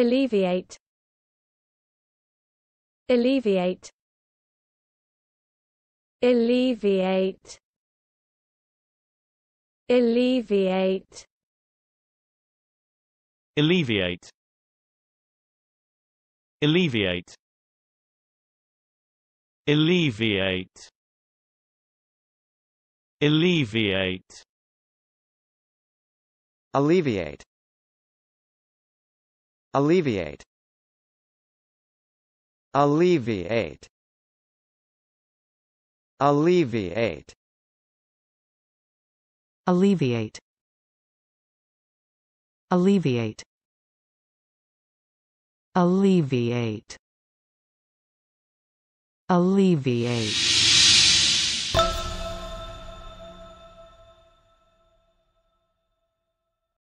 alleviate alleviate alleviate alleviate alleviate alleviate alleviate alleviate alleviate Alleviate Alleviate Alleviate Alleviate Alleviate Alleviate Alleviate